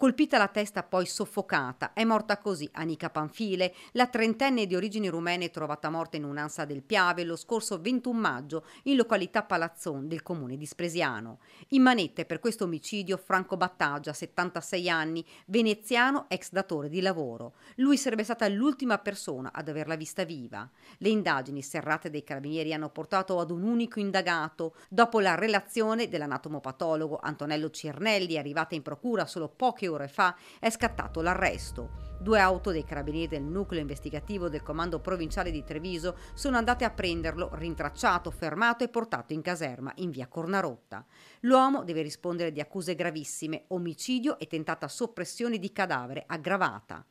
Colpita la testa poi soffocata, è morta così Anica Panfile, la trentenne di origini rumene trovata morta in un'ansa del Piave lo scorso 21 maggio in località Palazzon del comune di Spresiano. In manette per questo omicidio Franco Battagia, 76 anni, veneziano ex datore di lavoro. Lui sarebbe stata l'ultima persona ad averla vista viva. Le indagini serrate dei carabinieri hanno portato ad un unico indagato. Dopo la relazione dell'anatomopatologo Antonello Cirnelli, arrivata in procura solo poche ore ore fa è scattato l'arresto. Due auto dei carabinieri del nucleo investigativo del comando provinciale di Treviso sono andate a prenderlo, rintracciato, fermato e portato in caserma in via Cornarotta. L'uomo deve rispondere di accuse gravissime, omicidio e tentata soppressione di cadavere aggravata.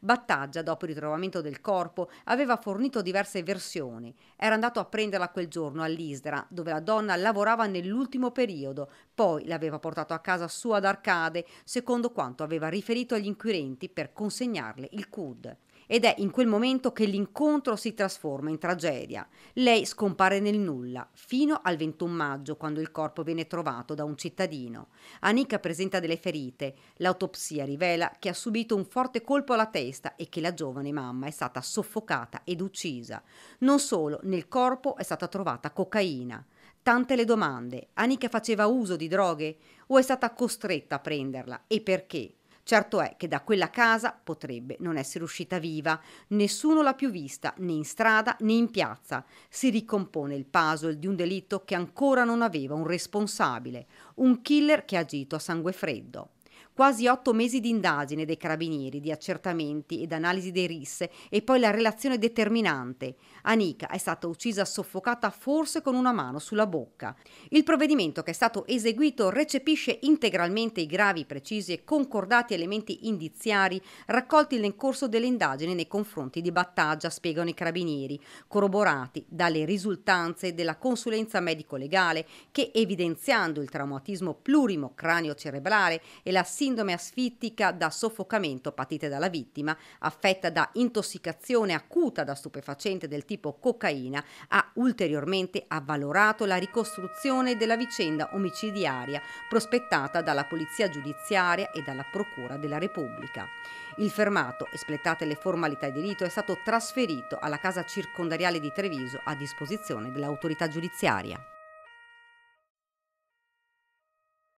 Battaggia, dopo il ritrovamento del corpo, aveva fornito diverse versioni. Era andato a prenderla quel giorno all'Isdra, dove la donna lavorava nell'ultimo periodo, poi l'aveva portato a casa sua ad Arcade, secondo quanto aveva riferito agli inquirenti per consegnarle il CUD ed è in quel momento che l'incontro si trasforma in tragedia. Lei scompare nel nulla, fino al 21 maggio, quando il corpo viene trovato da un cittadino. Anika presenta delle ferite. L'autopsia rivela che ha subito un forte colpo alla testa e che la giovane mamma è stata soffocata ed uccisa. Non solo, nel corpo è stata trovata cocaina. Tante le domande. Anika faceva uso di droghe? O è stata costretta a prenderla? E perché? Certo è che da quella casa potrebbe non essere uscita viva, nessuno l'ha più vista né in strada né in piazza. Si ricompone il puzzle di un delitto che ancora non aveva un responsabile, un killer che ha agito a sangue freddo quasi otto mesi di indagine dei carabinieri, di accertamenti ed analisi dei RIS e poi la relazione determinante. Anika è stata uccisa soffocata forse con una mano sulla bocca. Il provvedimento che è stato eseguito recepisce integralmente i gravi, precisi e concordati elementi indiziari raccolti nel corso delle indagini nei confronti di Battaglia, spiegano i carabinieri, corroborati dalle risultanze della consulenza medico-legale che evidenziando il traumatismo plurimo cranio cerebrale e la sindrome asfittica da soffocamento patite dalla vittima, affetta da intossicazione acuta da stupefacente del tipo cocaina, ha ulteriormente avvalorato la ricostruzione della vicenda omicidiaria prospettata dalla Polizia Giudiziaria e dalla Procura della Repubblica. Il fermato, espletate le formalità di rito, è stato trasferito alla casa circondariale di Treviso a disposizione dell'autorità giudiziaria.